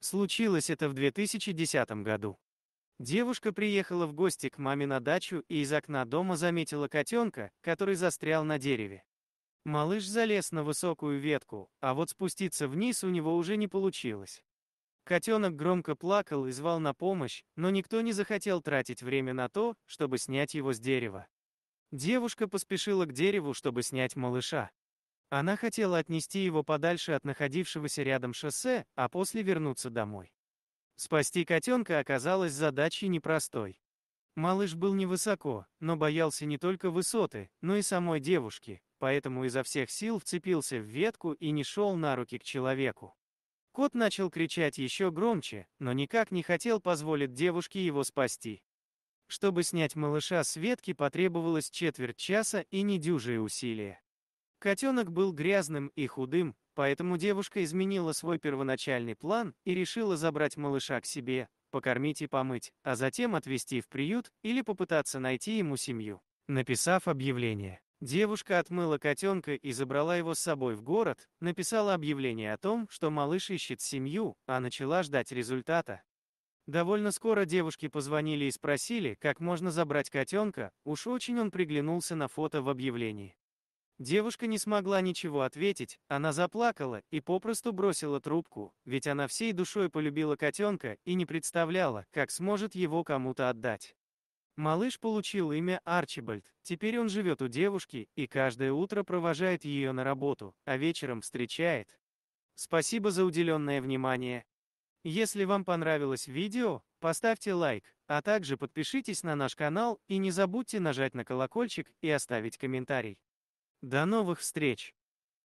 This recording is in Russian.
Случилось это в 2010 году. Девушка приехала в гости к маме на дачу и из окна дома заметила котенка, который застрял на дереве. Малыш залез на высокую ветку, а вот спуститься вниз у него уже не получилось. Котенок громко плакал и звал на помощь, но никто не захотел тратить время на то, чтобы снять его с дерева. Девушка поспешила к дереву, чтобы снять малыша. Она хотела отнести его подальше от находившегося рядом шоссе, а после вернуться домой. Спасти котенка оказалось задачей непростой. Малыш был невысоко, но боялся не только высоты, но и самой девушки, поэтому изо всех сил вцепился в ветку и не шел на руки к человеку. Кот начал кричать еще громче, но никак не хотел позволить девушке его спасти. Чтобы снять малыша с ветки потребовалось четверть часа и недюжие усилия. Котенок был грязным и худым, поэтому девушка изменила свой первоначальный план и решила забрать малыша к себе, покормить и помыть, а затем отвезти в приют или попытаться найти ему семью. Написав объявление, девушка отмыла котенка и забрала его с собой в город, написала объявление о том, что малыш ищет семью, а начала ждать результата. Довольно скоро девушке позвонили и спросили, как можно забрать котенка, уж очень он приглянулся на фото в объявлении. Девушка не смогла ничего ответить, она заплакала и попросту бросила трубку, ведь она всей душой полюбила котенка и не представляла, как сможет его кому-то отдать. Малыш получил имя Арчибальд, теперь он живет у девушки и каждое утро провожает ее на работу, а вечером встречает. Спасибо за уделенное внимание. Если вам понравилось видео, поставьте лайк, а также подпишитесь на наш канал и не забудьте нажать на колокольчик и оставить комментарий. До новых встреч!